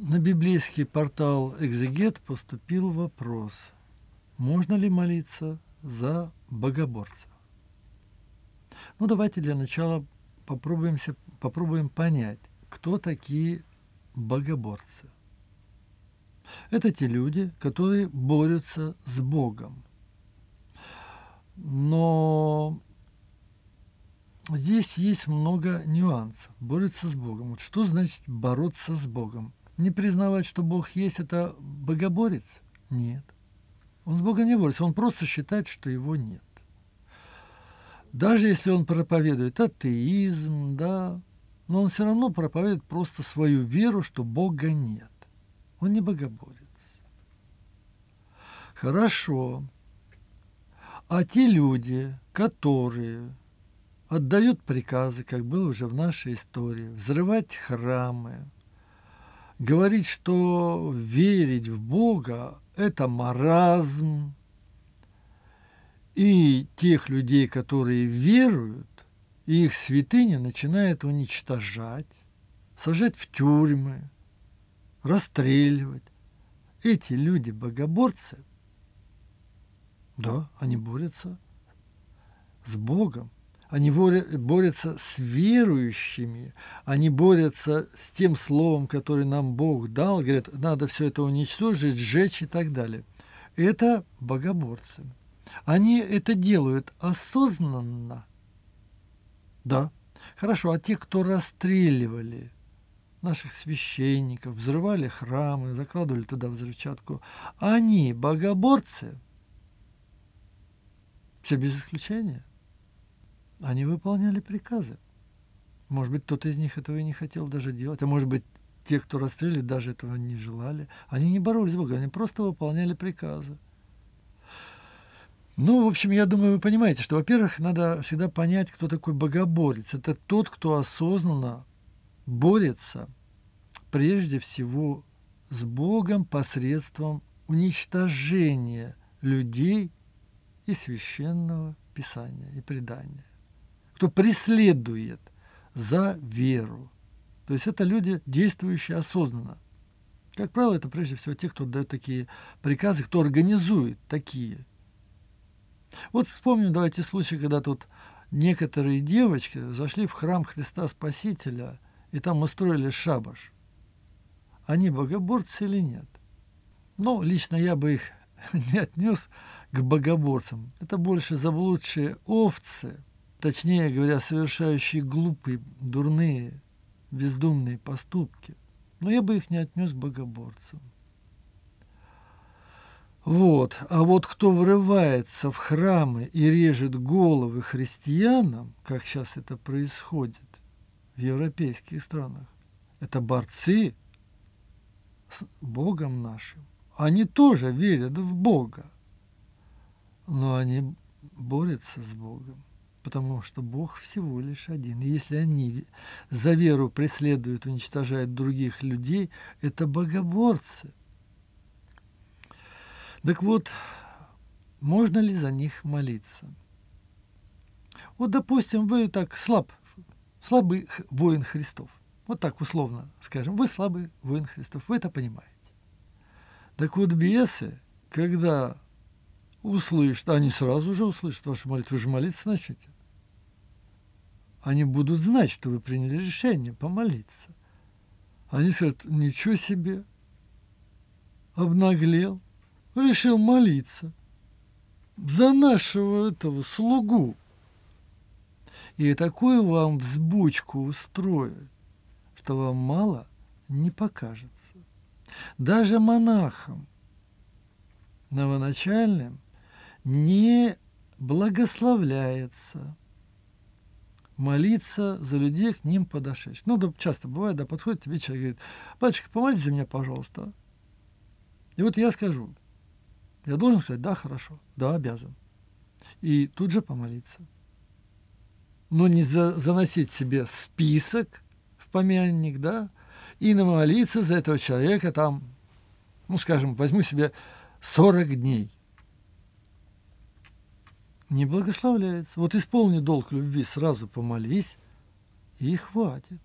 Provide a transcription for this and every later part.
На библейский портал «Экзегет» поступил вопрос, можно ли молиться за богоборца. Ну, давайте для начала попробуемся, попробуем понять, кто такие богоборцы. Это те люди, которые борются с Богом. Но здесь есть много нюансов. Борются с Богом. Вот что значит бороться с Богом? Не признавать, что Бог есть, это богоборец? Нет. Он с Богом не борется, он просто считает, что его нет. Даже если он проповедует атеизм, да, но он все равно проповедует просто свою веру, что Бога нет. Он не богоборец. Хорошо. А те люди, которые отдают приказы, как было уже в нашей истории, взрывать храмы, говорит, что верить в Бога – это маразм, и тех людей, которые веруют, их святыня начинает уничтожать, сажать в тюрьмы, расстреливать. Эти люди богоборцы, да, они борются с Богом, они борются с верующими, они борются с тем словом, которое нам Бог дал, говорят, надо все это уничтожить, сжечь и так далее. Это богоборцы. Они это делают осознанно. Да. Хорошо, а те, кто расстреливали наших священников, взрывали храмы, закладывали туда взрывчатку, они богоборцы? Все без исключения. Они выполняли приказы. Может быть, кто-то из них этого и не хотел даже делать, а может быть, те, кто расстреляли, даже этого не желали. Они не боролись с Богом, они просто выполняли приказы. Ну, в общем, я думаю, вы понимаете, что, во-первых, надо всегда понять, кто такой богоборец. Это тот, кто осознанно борется прежде всего с Богом посредством уничтожения людей и священного Писания и предания кто преследует за веру. То есть это люди, действующие осознанно. Как правило, это прежде всего те, кто дает такие приказы, кто организует такие. Вот вспомним, давайте, случай, когда тут некоторые девочки зашли в храм Христа Спасителя, и там устроили шабаш. Они богоборцы или нет? Ну, лично я бы их не отнес к богоборцам. Это больше заблудшие овцы – точнее говоря, совершающие глупые, дурные, бездумные поступки, но я бы их не отнес к богоборцам. Вот. А вот кто врывается в храмы и режет головы христианам, как сейчас это происходит в европейских странах, это борцы с Богом нашим. Они тоже верят в Бога, но они борются с Богом потому что Бог всего лишь один. И если они за веру преследуют, уничтожают других людей, это богоборцы. Так вот, можно ли за них молиться? Вот, допустим, вы так слаб, слабый воин Христов. Вот так условно скажем, вы слабый воин Христов, вы это понимаете. Так вот, бесы, когда услышат, они сразу же услышат вашу молитву, вы же молиться начнете. Они будут знать, что вы приняли решение помолиться. Они скажут, ничего себе, обнаглел, решил молиться за нашего этого слугу. И такую вам взбучку устроит, что вам мало не покажется. Даже монахам новоначальным – не благословляется молиться за людей к ним подошедших. Ну, да, часто бывает, да, подходит тебе человек и говорит, батюшка, помолись за меня, пожалуйста. И вот я скажу, я должен сказать, да, хорошо, да, обязан. И тут же помолиться. Но не за, заносить себе список в помянник, да, и намолиться за этого человека там, ну, скажем, возьму себе 40 дней не благословляется. Вот исполни долг любви, сразу помолись, и хватит.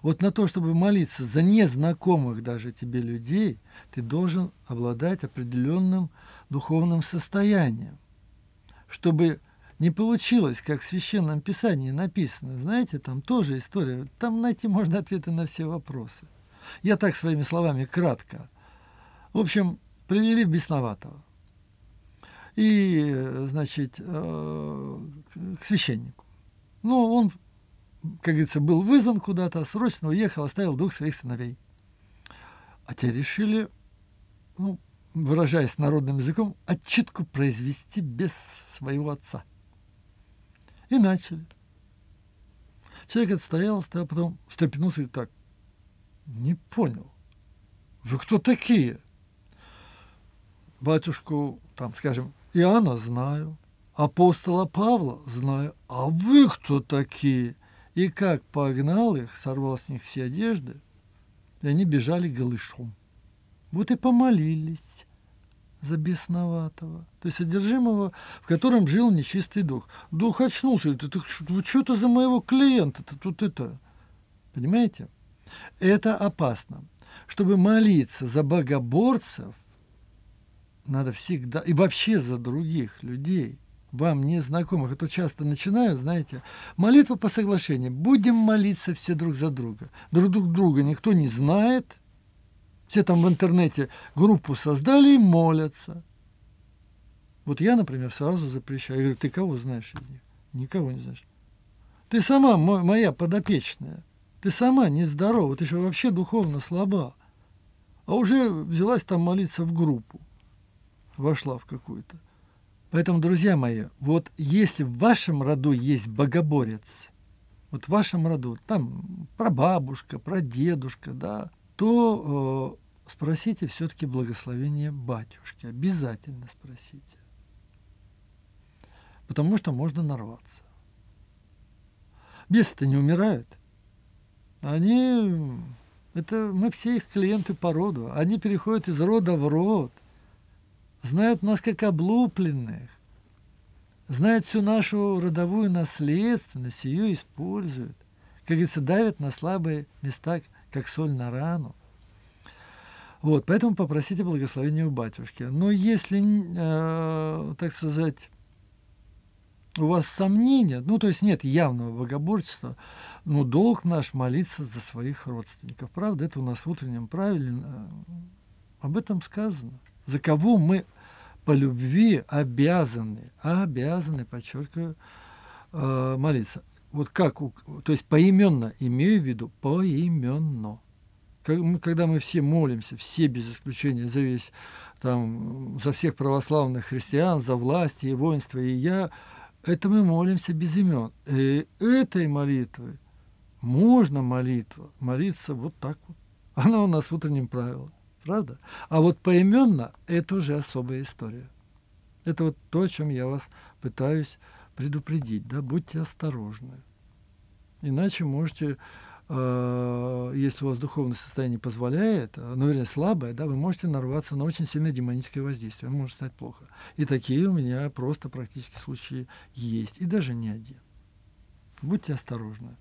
Вот на то, чтобы молиться за незнакомых даже тебе людей, ты должен обладать определенным духовным состоянием, чтобы не получилось, как в Священном Писании написано. Знаете, там тоже история, там найти можно ответы на все вопросы. Я так своими словами кратко. В общем, привели бесноватого и, значит, э, к священнику. Ну, он, как говорится, был вызван куда-то, срочно уехал, оставил двух своих сыновей. А те решили, ну, выражаясь народным языком, отчитку произвести без своего отца. И начали. Человек отстоял, стоял, потом встрепенулся и так, не понял, вы кто такие? Батюшку, там, скажем, Иоанна знаю, апостола Павла знаю, а вы кто такие? И как погнал их, сорвал с них все одежды, и они бежали голышом. Вот и помолились за бесноватого, то есть одержимого, в котором жил нечистый дух. Дух очнулся, говорит, "Ты что это за моего клиента-то тут это? Понимаете? Это опасно. Чтобы молиться за богоборцев, надо всегда, и вообще за других людей, вам незнакомых, это а часто начинают, знаете, молитва по соглашению. Будем молиться все друг за друга. Друг друг друга никто не знает. Все там в интернете группу создали и молятся. Вот я, например, сразу запрещаю. Я говорю, ты кого знаешь из них? Никого не знаешь. Ты сама моя подопечная. Ты сама нездорова, ты еще вообще духовно слаба. А уже взялась там молиться в группу вошла в какую-то. Поэтому, друзья мои, вот если в вашем роду есть богоборец, вот в вашем роду, там прабабушка, прадедушка, да, то э, спросите все-таки благословение батюшки, обязательно спросите. Потому что можно нарваться. Бесы-то не умирают. Они, это мы все их клиенты по роду, они переходят из рода в род знают нас как облупленных, знают всю нашу родовую наследственность, ее используют, как говорится, давят на слабые места, как соль на рану. Вот, поэтому попросите благословения у батюшки. Но если, э, так сказать, у вас сомнения, ну, то есть нет явного богоборчества, но ну, долг наш молиться за своих родственников. Правда, это у нас в утреннем правиле э, об этом сказано за кого мы по любви обязаны, обязаны, подчеркиваю, э, молиться. Вот как, то есть поименно, имею в виду поименно. Когда мы все молимся, все без исключения, за весь, там, за всех православных христиан, за власть и воинство, и я, это мы молимся без имен. И этой молитвы можно молитва, молиться вот так вот. Она у нас в утреннем правилом. Правда? А вот поименно это уже особая история. Это вот то, о чем я вас пытаюсь предупредить. Да? Будьте осторожны. Иначе можете, э, если у вас духовное состояние позволяет, э, ну, вернее, слабое, да, вы можете нарваться на очень сильное демоническое воздействие. Оно может стать плохо. И такие у меня просто практически случаи есть. И даже не один. Будьте осторожны.